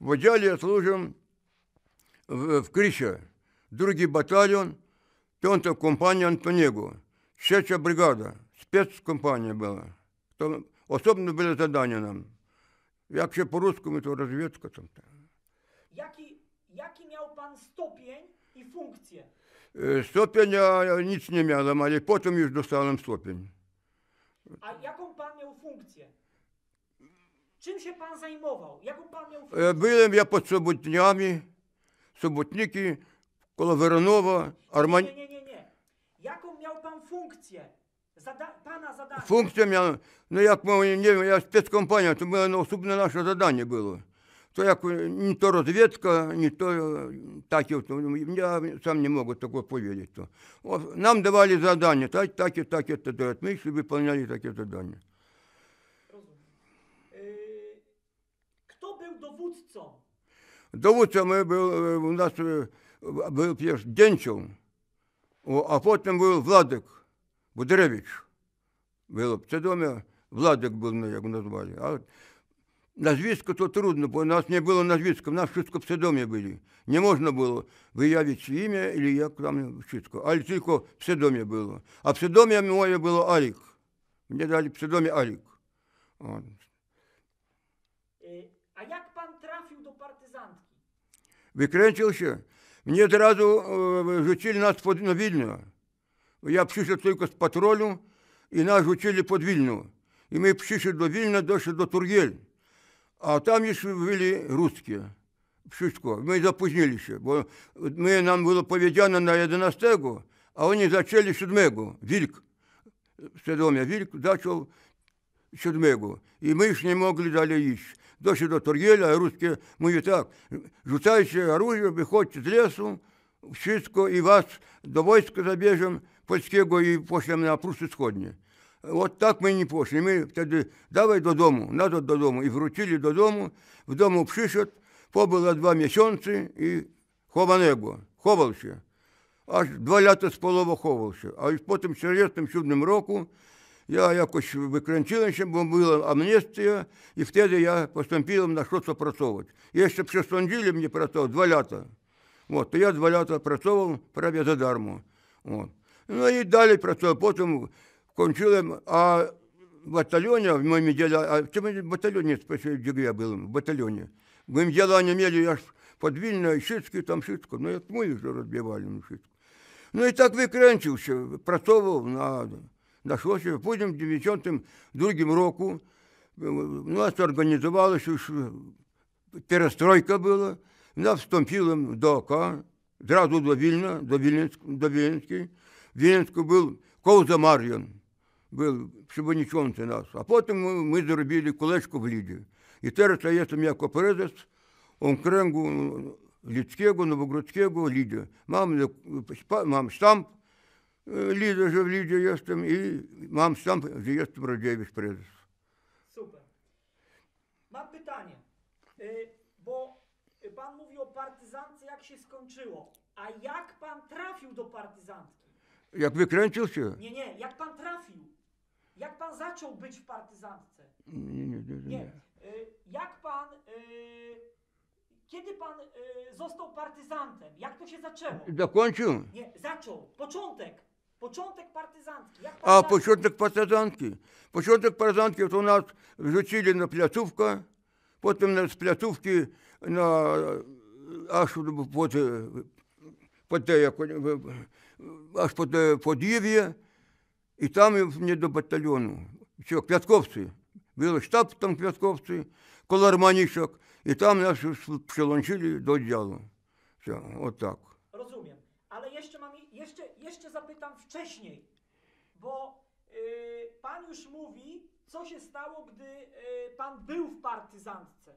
В отделе служим в, в Криче, другий батальон, пятая компания Антонегу, шестая бригада, спецкомпания была. Там особенно были задания нам. Jak się po rusku to rozwiedka tam. Jaki, jaki miał pan stopień i funkcję? Stopień ja nic nie miałem, ale potem już dostałem stopień. A jaką Czym się pan zajmował? Jaką pan miał... E, byłem ja pod Sobotniami, Sobotniki, koło Armani. Nie, nie, nie, nie. Jaką miał pan funkcję? Zada... Pana zadanie? Funkcję miałem, no jak mówię, nie wiem, ja kompania, to było no, osobne nasze zadanie było. jak як to то розвідка, to то e, так, sam nie не можу powiedzieć. повірити. Нам давали завдання, так, так, takie, так, так, ми їх виконали takie zadanie. dowódcą. Dowódcą był у нас był pierwszy Денчев, а потім був Владик Будеревич. Було Це Владик був, ну, як назвали. А Назвіска то трудно, бо у нас не було назвіска, у нас все псевдомі були. Не можна було виявити ім'я или як там чітко. Але тільки псевдомі було. А псевдомі моє було Алік. Мені дали псевдомі Алік. Е, а як Wykręcił się. Mnie od razu e, rzucili nas pod, na Wilno. Ja przyszedł tylko z patrolu i nas rzucili pod Wilno. I my przyszli do Wilna, doszli do Turgiel. A tam już byli ruskie. Wszystko. My zapóźnili się, bo my, nam było powiedziane na 11, a oni zaczęli 7. Wilk. Świadomie, wilk zaczął 7. I my już nie mogli dalej iść до сюда Тургеля, а русские, мові так, рушаючи оружие, виходьте з лесу, всичко, і вас до войска забіжем, польського і пошлем на Пруси Сходні. Вот так мы не пошли. мы тогда давай до додому, назад додому. и вручили до в дому прийшов, побыло два місяці и хованего, ховався. Аж два лята з полова ховався. А потім через чудним року Я якось викренчилася, бо була амністія, і втеді я поступив на щось працювати. Якщо б ще мені працював два літа, от, то я два літа працював праві задармо. От. Ну і далі працював, потім кончили, а в батальоне, в моем деле, а в чем в батальоне, я был, в батальоне. В моем деле они имели, я ж под Вильно, там Шицко, ну, это мы их же ну, Шицко. Ну, и так выкранчился, працовывал на нашлося, потім в 92 року е, нас організувалося, що перестройка була, нас вступила до ОК, зразу до Вільна, до Вільнської. До Вільнську був Ковза Мар'ян, був Шибанічонці нас. А потім ми зробили колечко в Ліді. І зараз є там як опередець, окренгу Людського, Новогрудського, Ліді. Мам, е, мам штамп, E, lider, że w lidzie jestem i mam sam, że jestem Rodziewicz prezes. Super. Mam pytanie, e, bo pan mówi o partyzance, jak się skończyło, a jak pan trafił do partyzantki? Jak wykręcił się? Nie, nie, jak pan trafił? Jak pan zaczął być w partyzantce? Nie, nie, nie. nie. E, jak pan, kiedy pan został partyzantem? Jak to się zaczęło? Dokończył. Nie, zaczął, początek. Початок партизанський. Як А партизанський? початок партизанки. Початок партизанки от у нас вчили на Пляцувка, потім з Пляцувки на аж под, под, аж под Подів'я, і там мені до батальйону. Що, П'ятковці. Були штаб там П'ятковці, коло і там нас прилончили до діалу. Все, отак. Розумію. Але є ще jeszcze, jeszcze zapytam wcześniej, bo yy, pan już mówi, co się stało, gdy yy, pan był w partyzantce.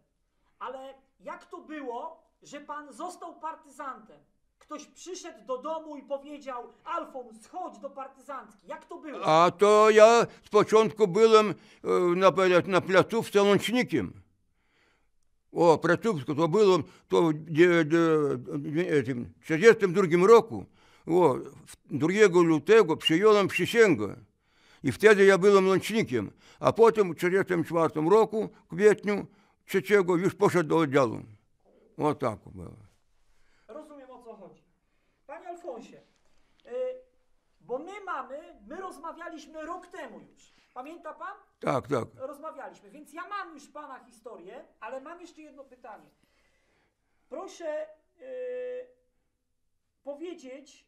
Ale jak to było, że pan został partyzantem? Ktoś przyszedł do domu i powiedział: Alfons, chodź do partyzantki. Jak to było? A to ja z początku byłem e, na, na placówce łącznikiem. O, placówce to byłem to w 1942 e, e, roku. O, 2 lutego przyjąłem przysięgę. I wtedy ja byłem łącznikiem, a potem w 1944 roku, kwietniu trzeciego, już poszedł do oddziału. O tak było. Rozumiem o co chodzi. Panie Alfonsie, y, bo my mamy, my rozmawialiśmy rok temu już. Pamięta pan? Tak, tak. Rozmawialiśmy, więc ja mam już pana historię, ale mam jeszcze jedno pytanie. Proszę yy, powiedzieć,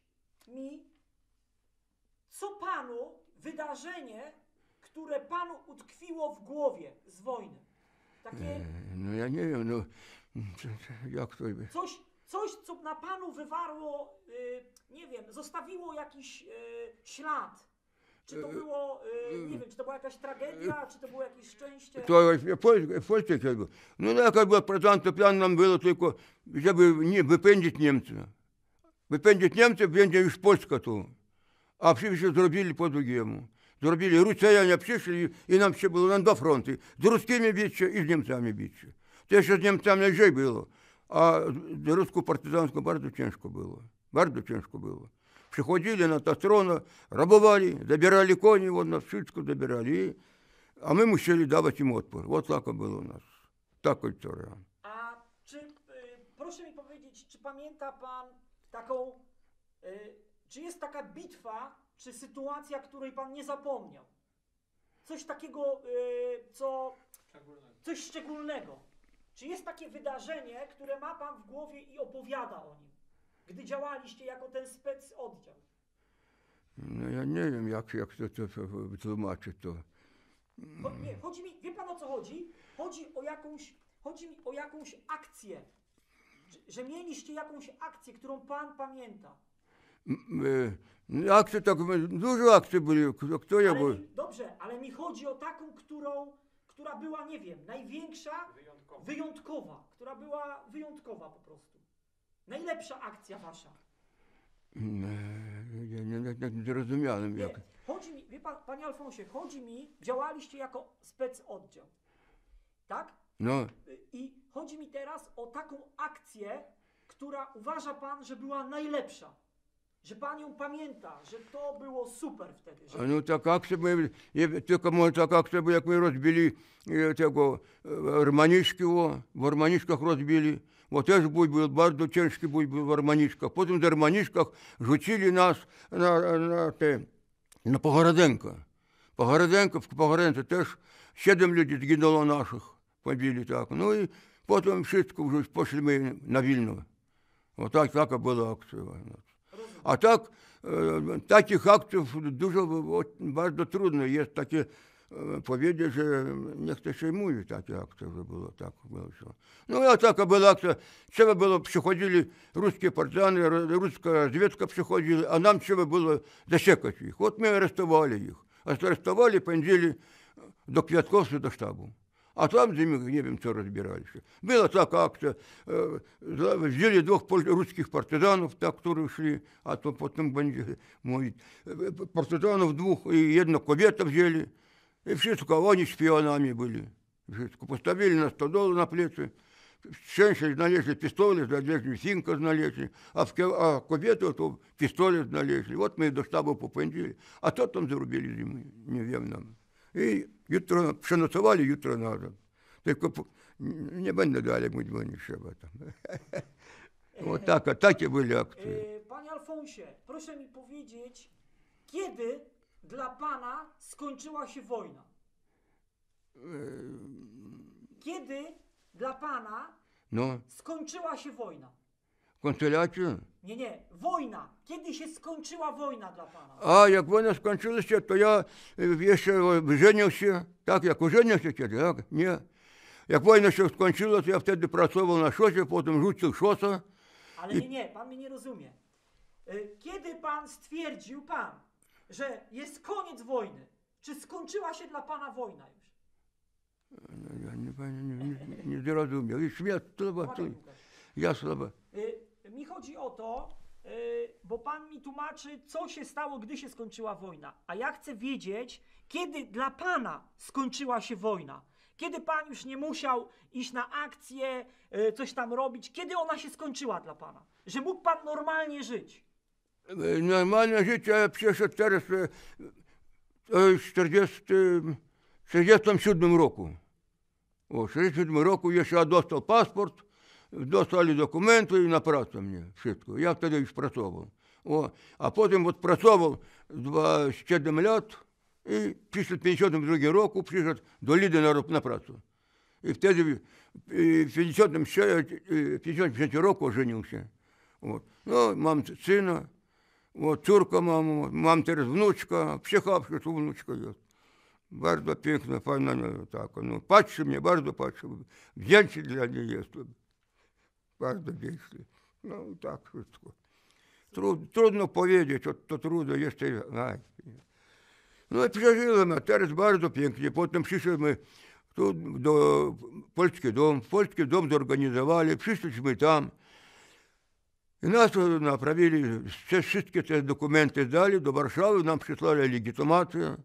mi, co panu wydarzenie, które panu utkwiło w głowie z wojny. Takie e, No ja nie wiem, no jak to... coś, coś co na panu wywarło, y, nie wiem, zostawiło jakiś y, ślad. Czy to e, było, y, e, nie wiem, czy to była jakaś tragedia, czy to było jakieś szczęście? To w Polsce, w Polsce jakby. No, no jakaś była to plan nam było tylko, żeby nie wypędzić Niemcy. Wypędzić Niemcy, będzie już Polska tu. A przecież zrobili po drugiemu. Zrobili, Rucjanie przyszli i nam się było nam do fronty. Z ruskimi bić i z Niemcami bić To jeszcze z Niemcami lżej było, a z ruską partyzanską bardzo ciężko było. Bardzo ciężko było. Przychodzili na Tatrona, rabowali, zabierali koni od nas, wszystko zabierali. A my musieli dawać im odpór. Вот так było u nas. Taka historia. A czy, y, proszę mi powiedzieć, czy pamięta pan taką, y, czy jest taka bitwa, czy sytuacja, której Pan nie zapomniał? Coś takiego, y, co. Szczególnego. Coś szczególnego. Czy jest takie wydarzenie, które ma Pan w głowie i opowiada o nim, gdy działaliście jako ten spec oddział? No ja nie wiem, jak, jak to, to, to tłumaczyć to. Cho, nie, chodzi mi, wie Pan o co chodzi? Chodzi o jakąś, chodzi mi o jakąś akcję, że mieliście jakąś akcję, którą Pan pamięta. Y, akcje tak, dużo akcji były. Kto ale, był? Dobrze, ale mi chodzi o taką, którą, która była, nie wiem, największa, wyjątkowa. wyjątkowa, która była wyjątkowa po prostu. Najlepsza akcja wasza. Nie, nie, nie, nie zrozumiałem jak. Chodzi mi, wie pan, panie Alfonsie, chodzi mi, działaliście jako spec oddział, tak? No, I chodzi mi teraz o taką akcję, która uważa pan, że była najlepsza. Że pan ją pamięta, że to było super wtedy. Że... no tak akcja, bo je- tylko może taka akcja, bo jak my rozbili e, tego e, Armaniszki, w Armaniszkach rozbili, bo też bój był, bardzo ciężki bój był w Armaniszkach. Potem w Armaniszkach rzucili nas na, na te, na Pogorodenka, Pogorodenka, w Pohoradence też siedem ludzi zginęło naszych. побили так. Ну і потім швидко вже пішли ми на вільну. Отак так була акція. А так, е, таких актів дуже багато трудно. Є такі е, повіді, що ніхто шеймує такі акції вже було. Так було що. Ну, а так була акція. Це було, приходили русські партизани, руська розвідка приходила, а нам це було засекати їх. От ми арестували їх. Арестували, пензили до Квятковського, до штабу. А там зимой не wiem, co rozbierali się. Była taka akcja, wzięli dwóch ruskich partyzanów, tak, którzy szli, a to potem będzie mówić. Partyzanów dwóch i jedną kobietę wzięli. I wszystko, oni szpionami byli. Wszystko. Postawili na stodolę na plecy. Женщины знали пистолет, одежды финка знали, а, в, а кубету то пистолет знали. Вот мы до штаба попендили. А то там зарубили зимы, не вем нам. I jutro, no, przenocowali jutro razem. Tylko nie będę dalej mówić, bo nie trzeba tam. O tak, takie były akcje. E, panie Alfonsie, proszę mi powiedzieć, kiedy dla Pana skończyła się wojna? E, kiedy dla Pana no. skończyła się wojna? koncylację? Nie, nie, wojna. Kiedy się skończyła wojna dla pana? A jak wojna skończyła się, to ja y, jeszcze żenił się, tak, jak ożenił się kiedy, tak, nie. Jak wojna się skończyła, to ja wtedy pracował na szosie, potem rzucił szosę. Ale nie, nie, pan mnie nie rozumie. Y, kiedy pan stwierdził pan, że jest koniec wojny? Czy skończyła się dla pana wojna już? No, ja nie, nie, nie, nie I śmiać, słowa, ja słabo. Y, chodzi o to, y, bo pan mi tłumaczy, co się stało, gdy się skończyła wojna. A ja chcę wiedzieć, kiedy dla pana skończyła się wojna. Kiedy pan już nie musiał iść na akcję, y, coś tam robić, kiedy ona się skończyła dla pana? Że mógł pan normalnie żyć. Normalne życie przeszedł teraz y, w 40, roku. W 1967 roku jeszcze ja dostał paszport, достали документи і на працю мені швидко. Я тоді працював. О, А потім от працював два ще лет, і після 52 року прийшов до Ліди на, на працю. І в втеді в 50 року оженився. От. Ну, мам сина, от, цурка мама, мам через внучка, психавши, що внучка є. Bardzo piękna, fajna, no, taka, no, patrzy mnie, bardzo patrzy, wdzięczny dla niej каждый действие. Ну, так швидко. Труд, трудно powiedzieć, от, to trudno jeszcze znać. No i przeżyłem, a teraz bardzo pięknie. Potem przyszliśmy tu do Polski Dom. Polski Dom zorganizowali, przyszliśmy tam. I nas naprawili, wszystkie te dokumenty zdali do Warszawy, nam przysłali legitymację.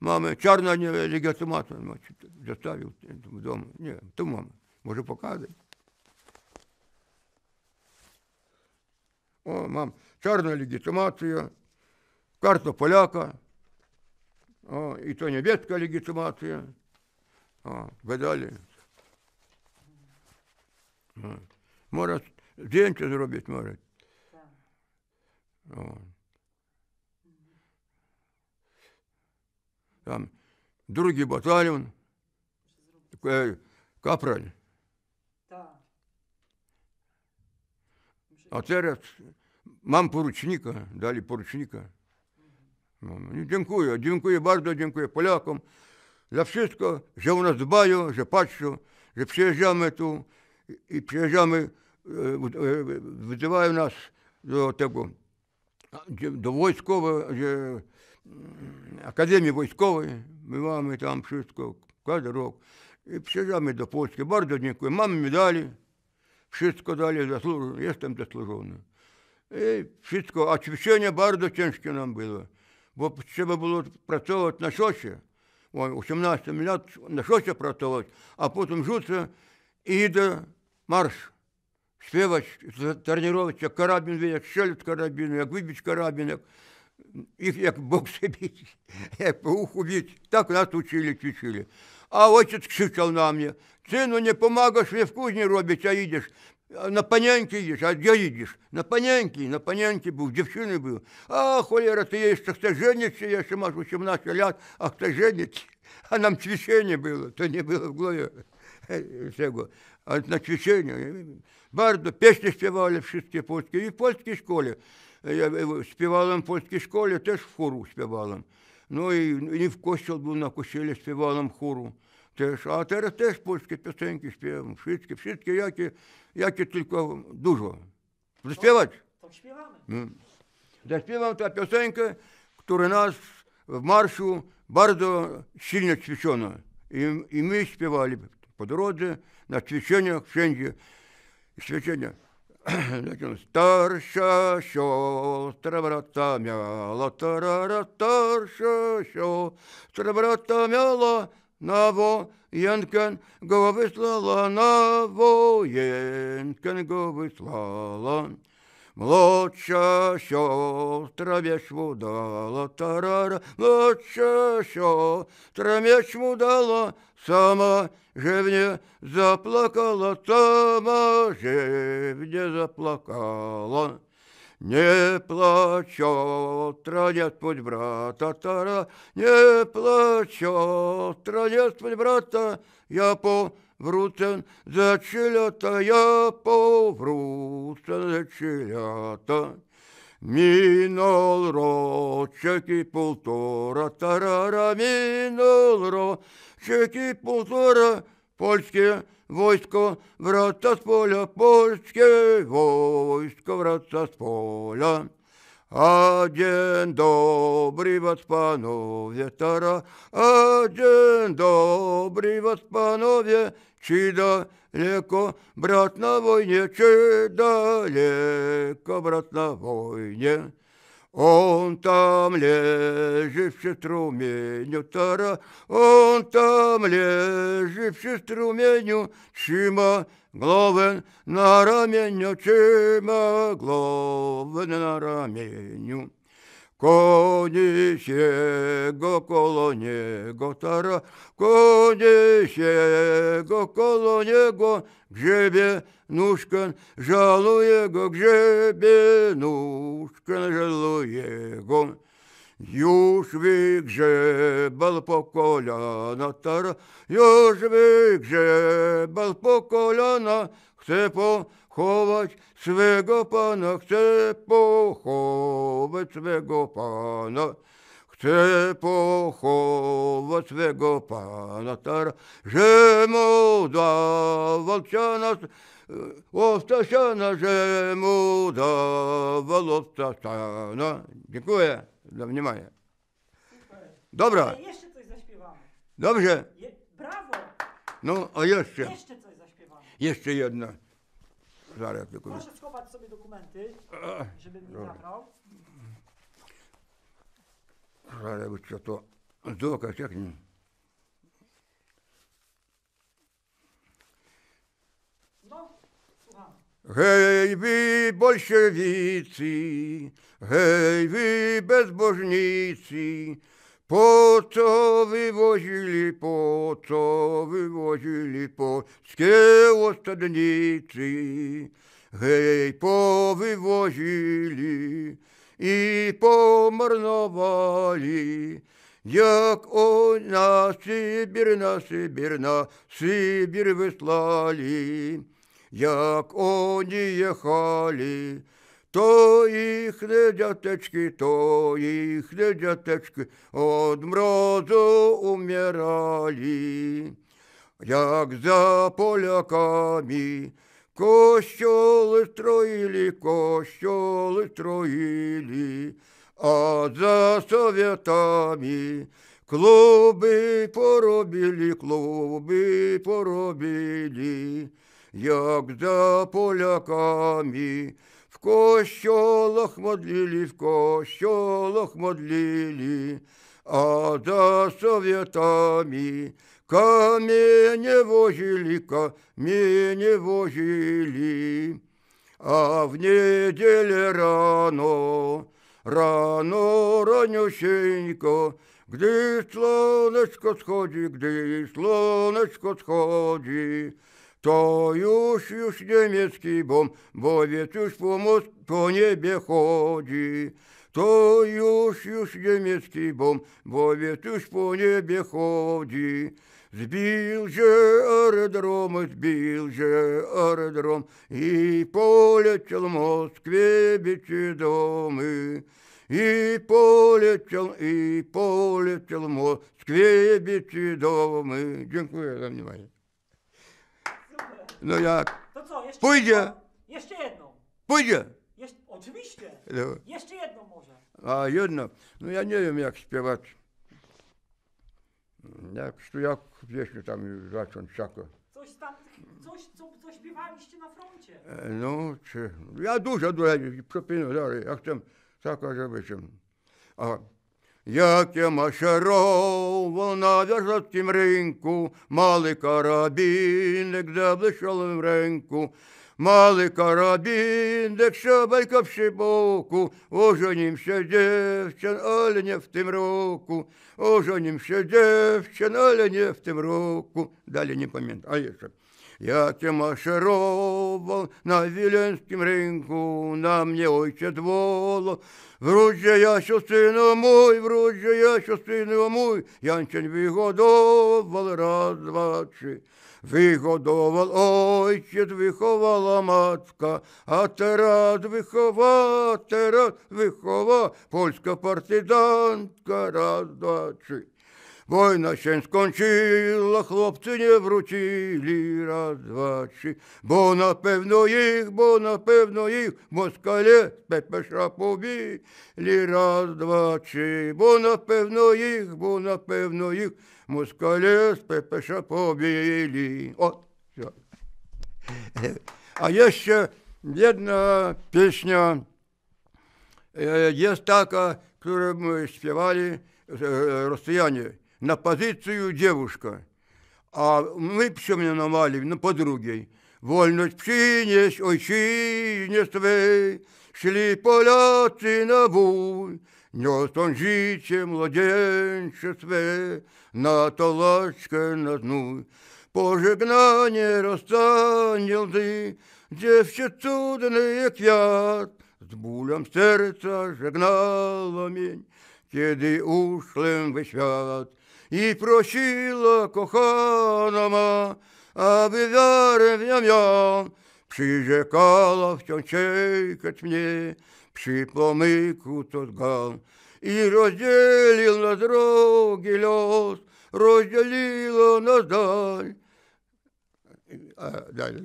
Mamy czarną legitymację, znaczy, zostawił w domu. Nie, tu mamy, może pokazać. О, мам, чарна легітимація, карта поляка, о, і то німецька легітимація. О, ви далі. Може, здінки зробити може. О. Там другий батальйон, капраль. A teraz mam porucznika, dali porucznika. No, no dziękuję, dziękuję bardzo, dziękuję Polakom za wszystko, że u nas dbają, że patrzą, że przyjeżdżamy tu i przyjeżdżamy, e, e, wyzywają nas do tego, do wojskowej, że mm, Akademii Wojskowej, my mamy tam wszystko, każdy rok. I przyjeżdżamy do Polski, bardzo dziękuję, mamy medali. wszystko dali zasłużone, jestem zasłużony. I wszystko, a ćwiczenia bardzo ciężkie nam było, bo trzeba było pracować na szosie. Ой, 18 lat na szosie pracować, a potem rzucę i idę marsz. Śpiewać, trenirować, jak karabin wie, jak strzelić karabin, jak wybić karabin, jak их як бог бить, як по уху бить. Так нас учили, чучили. А отец кричав на мне: сину, не помагаєш, не в кузні робить, а їдеш. На паняньки їдеш, а де їдеш? На паняньки, на паняньки був, дівчини був. А, холера, ти є, що хто жениться, я ще маю 18 лет, а хто жениться? А нам священня было, то не было в голове, Всього. А на священня. Бардо, пісні співали в шести польській, і в польській школе. Е, я е, Співалом в польській школі, теж в хору співалом. Ну і і в костіл був на костілі співалом хору. Теж. А зараз теж польські пісеньки співаємо, всі, всі, які, які тільки дуже. Заспівати? Заспіваємо. Заспіваємо та пісенька, яка нас в маршу дуже сильно свячена. І, і ми співали по дорозі, на свяченнях, всюди. Свячення. Starsza siostra brata miała, tarara, starsza siostra brata miała, na wojenkę go wyslała, na wojenkę go wyslała. Младша сестра вешму дала, тарара, младша сестра вешму дала, сама же мне заплакала, сама же мне заплакала. Не плачет, родят путь брата, тара, не плачет, родят путь брата, я по Врутен зачелята, я поврутен зачелята. Минул рочек і полтора, тарара, минул рочек і полтора, польське войско, врата з поля, польське войско, врата с поля. A dzień dobrý vás, panovie, tara, a dzień dobrý vás, panovie, czy daleko brat na vojne, czy daleko, brat na wojnie. Он там лежище труменю, тара, он там лежище труменю, чима гловен на раменю, чима гловен на раменю. Konie się koło niego tara, konie się koło niego grzebie nóżkę, żaluje go grzebie nóżkę, żaluje go. Już wygrzebal po kolana tara, już wygrzebal po kolana, chce po chować swego Pana, chcę pochować swego Pana. Chcę pochować swego Pana, tar, że mu dawał nas, e, Ostasiana, że mu dawał Ostasiana. Dziękuję za wнимание. Dobra. E, jeszcze coś zaśpiewamy. Dobrze. Je, brawo. No, a jeszcze. Jeszcze coś zaśpiewamy. Jeszcze jedna wariat Proszę schować sobie dokumenty, żebym nie no. zabrał. bo by to zdukać, jak nie. No, hej wy bolszewicy, hej wy bezbożnicy, po co wywozili, po co wywozili polskie osadnicy? Hej, powywozili i pomarnowali, jak oni na Sybir, na Sybir, na Sybir wysłali, jak oni jechali, То їхні дятечки, то їхні дятечки Од мрозу умирали, як за поляками. Кощоли строїли, кощоли строїли, а за советами клуби поробили, клуби поробили, як за поляками. kościołach modlili, w kościołach modlili, a za Sowietami kamienie wozili, kamienie wozili. A w niedzielę rano, rano raniusieńko, gdy słoneczko schodzi, gdy słoneczko schodzi, То юж юж немецкий бом, бовец уж по мосту по небе ходи. То юж юж немецкий бом, бовец уж по небе ходи. Сбил же аэродром, сбил же аэродром, И полетел в Москве бичедомы. И полетел, и полетел в Москве бичедомы. Дякую за внимание. No jak? To co, jeszcze Pójdzie. jedną? Jeszcze jedną. Pójdzie. oczywiście. No. Jeszcze jedną może. A jedno, no ja nie wiem jak śpiewać. Mm, jak tu jak pieśń tam zacząć jako. Coś tam, coś co, co śpiewaliście na froncie. E, No czy. Ja dużo dużo proponuję, dalej. Ja chcę tak, żeby się. Як я машаров, на в'язовськім ринку, мали карабінник, де блищали в ринку, мали карабінник, що байка боку, шибоку, оженімся дівчин, але не в тим року, оженімся дівчин, але не в тим року. Далі не пам'ятаю. Я маршировал на Виленском рынку, на мне ойче дволо. Вруче я що сину мой, вруче я що сину мой, Янчень вигодовал, раз, два, три. Вигодовал ойче, виховала матка, а те рад вихова, те рад вихова, польська партизанка, раз, два, три. Война ще скончила, хлопці не вручили раз, два, чи, бо напевно їх, бо напевно їх москалі пепеша побігли раз, два, чи, бо напевно їх, бо напевно їх москалі пепеша побігли. От, все. А є ще jedna пісня, е, є така, яку ми співали е, росіяни. на позицию девушка. А мы все мне намали на подруге. Вольность принес ojczyźnie swej, Szli Polacy na bój, Niosą życie młodzieńcze swe, Na tołaczkę na znój. Pożegnanie, rozstanie łzy, Dziewczę cudny jak kwiat, Z bólem serca żegnała mień, Kiedy uszlem we świat i prosiła kochana ma, aby wiarę w nią miał. Przyrzekała wciąż czekać mnie przy pomyku to zgon i rozdzielił na drogi los, rozdzieliło nas dal. A, dalej,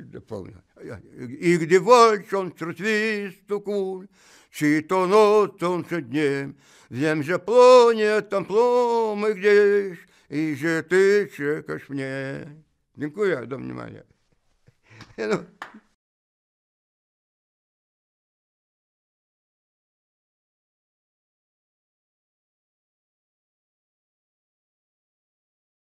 I gdy walczą wśród świstu kul, czy to nocą, czy dniem, wiem, że płonie tam plomy gdzieś i że ty czekasz mnie. Dziękuję, do mnie No.